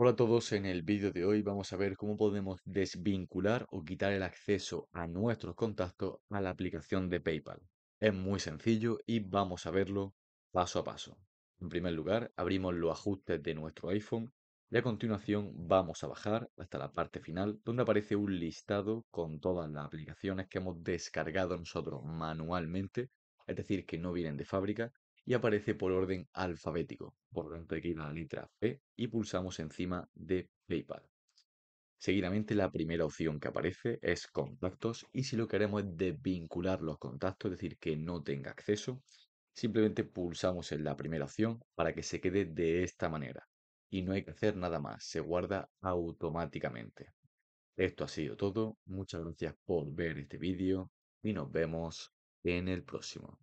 Hola a todos, en el vídeo de hoy vamos a ver cómo podemos desvincular o quitar el acceso a nuestros contactos a la aplicación de PayPal. Es muy sencillo y vamos a verlo paso a paso. En primer lugar, abrimos los ajustes de nuestro iPhone y a continuación vamos a bajar hasta la parte final donde aparece un listado con todas las aplicaciones que hemos descargado nosotros manualmente, es decir, que no vienen de fábrica y aparece por orden alfabético, por tanto aquí la letra F y pulsamos encima de PayPal. Seguidamente la primera opción que aparece es contactos y si lo que queremos es desvincular los contactos, es decir, que no tenga acceso, simplemente pulsamos en la primera opción para que se quede de esta manera y no hay que hacer nada más, se guarda automáticamente. Esto ha sido todo, muchas gracias por ver este vídeo y nos vemos en el próximo.